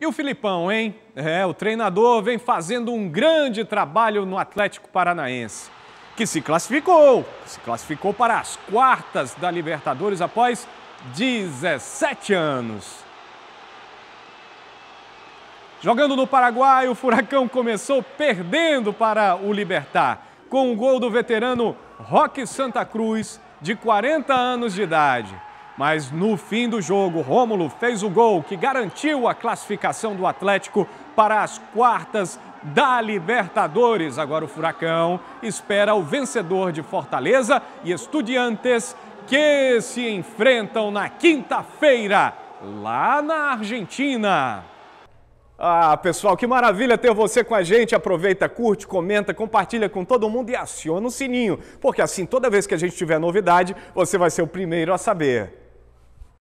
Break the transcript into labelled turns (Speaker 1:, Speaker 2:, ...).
Speaker 1: E o Filipão, hein? É, o treinador vem fazendo um grande trabalho no Atlético Paranaense, que se classificou, se classificou para as quartas da Libertadores após 17 anos. Jogando no Paraguai, o Furacão começou perdendo para o Libertar, com o um gol do veterano Roque Santa Cruz, de 40 anos de idade. Mas no fim do jogo, Rômulo fez o gol que garantiu a classificação do Atlético para as quartas da Libertadores. Agora o Furacão espera o vencedor de Fortaleza e Estudiantes que se enfrentam na quinta-feira lá na Argentina. Ah, pessoal, que maravilha ter você com a gente. Aproveita, curte, comenta, compartilha com todo mundo e aciona o sininho, porque assim toda vez que a gente tiver novidade, você vai ser o primeiro a saber.